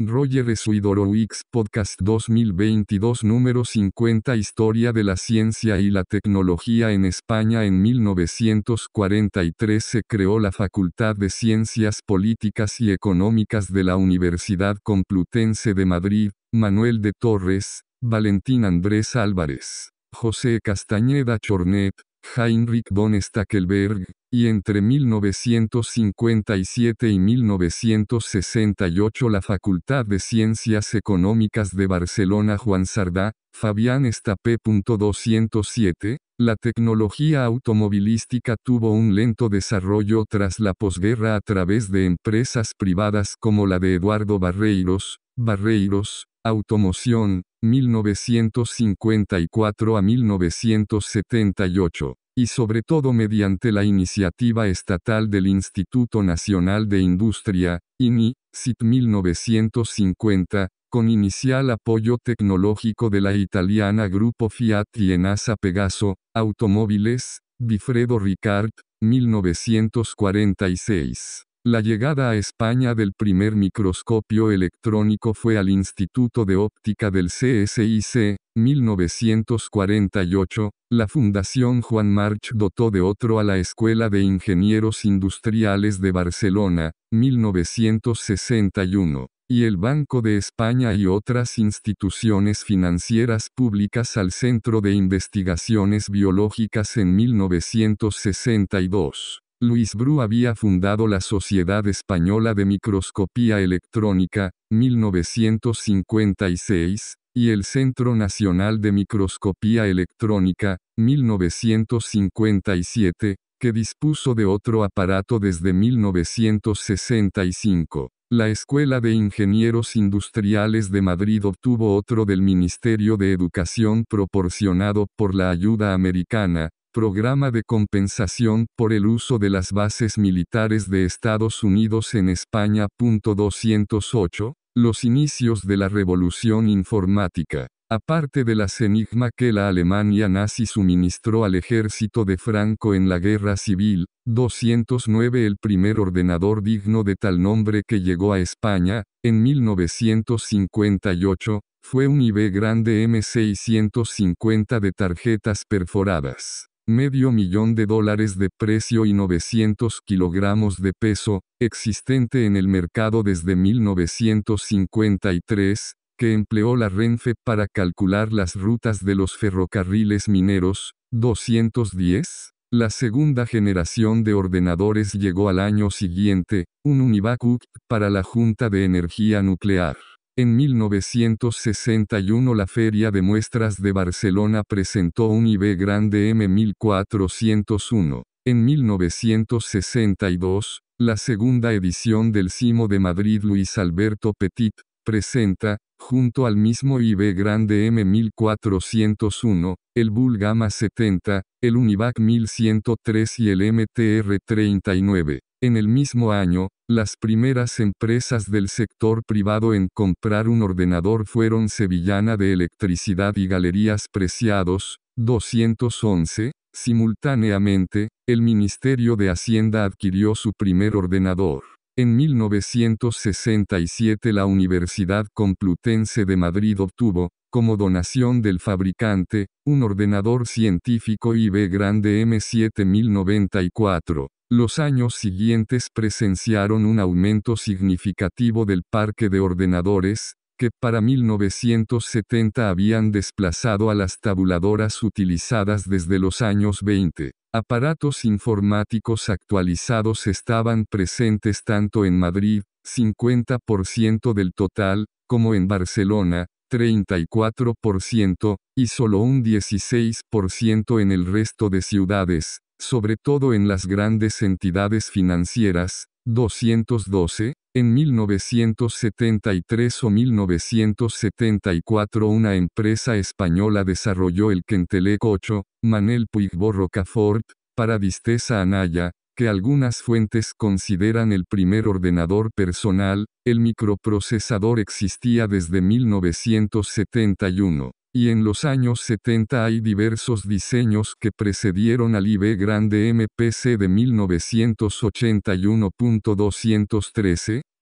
Roger Suidorowicz Podcast 2022 número 50 Historia de la ciencia y la tecnología en España en 1943 se creó la Facultad de Ciencias Políticas y Económicas de la Universidad Complutense de Madrid, Manuel de Torres, Valentín Andrés Álvarez, José Castañeda Chornet, Heinrich von Stackelberg, y entre 1957 y 1968 la Facultad de Ciencias Económicas de Barcelona Juan Sardá, Fabián Estapé.207, la tecnología automovilística tuvo un lento desarrollo tras la posguerra a través de empresas privadas como la de Eduardo Barreiros, Barreiros, Automoción, 1954 a 1978 y sobre todo mediante la iniciativa estatal del Instituto Nacional de Industria, INI, CIT 1950, con inicial apoyo tecnológico de la italiana Grupo Fiat y Enasa Pegaso, Automóviles, Bifredo Ricard, 1946. La llegada a España del primer microscopio electrónico fue al Instituto de Óptica del CSIC, 1948, la Fundación Juan March dotó de otro a la Escuela de Ingenieros Industriales de Barcelona, 1961, y el Banco de España y otras instituciones financieras públicas al Centro de Investigaciones Biológicas en 1962. Luis Bru había fundado la Sociedad Española de Microscopía Electrónica, 1956, y el Centro Nacional de Microscopía Electrónica, 1957, que dispuso de otro aparato desde 1965. La Escuela de Ingenieros Industriales de Madrid obtuvo otro del Ministerio de Educación proporcionado por la ayuda americana, Programa de Compensación por el uso de las bases militares de Estados Unidos en España. 208 los inicios de la revolución informática. Aparte de las enigma que la Alemania nazi suministró al ejército de Franco en la guerra civil, 209 el primer ordenador digno de tal nombre que llegó a España, en 1958, fue un IB grande M650 de tarjetas perforadas medio millón de dólares de precio y 900 kilogramos de peso, existente en el mercado desde 1953, que empleó la Renfe para calcular las rutas de los ferrocarriles mineros, 210. La segunda generación de ordenadores llegó al año siguiente, un univacu, para la Junta de Energía Nuclear. En 1961 la Feria de Muestras de Barcelona presentó un IB Grande M1401. En 1962, la segunda edición del CIMO de Madrid Luis Alberto Petit, presenta, junto al mismo IB Grande M1401, el Bull Gama 70, el Univac 1103 y el MTR39. En el mismo año, las primeras empresas del sector privado en comprar un ordenador fueron Sevillana de Electricidad y Galerías Preciados, 211. Simultáneamente, el Ministerio de Hacienda adquirió su primer ordenador. En 1967 la Universidad Complutense de Madrid obtuvo, como donación del fabricante, un ordenador científico IB grande M7094. Los años siguientes presenciaron un aumento significativo del parque de ordenadores, que para 1970 habían desplazado a las tabuladoras utilizadas desde los años 20. Aparatos informáticos actualizados estaban presentes tanto en Madrid, 50% del total, como en Barcelona, 34%, y solo un 16% en el resto de ciudades, sobre todo en las grandes entidades financieras, 212, en 1973 o 1974 una empresa española desarrolló el Kentelec 8, Manel Puigbo Rocafort, para Distesa Anaya, que algunas fuentes consideran el primer ordenador personal, el microprocesador existía desde 1971 y en los años 70 hay diversos diseños que precedieron al IB Grande MPC de 1981.213,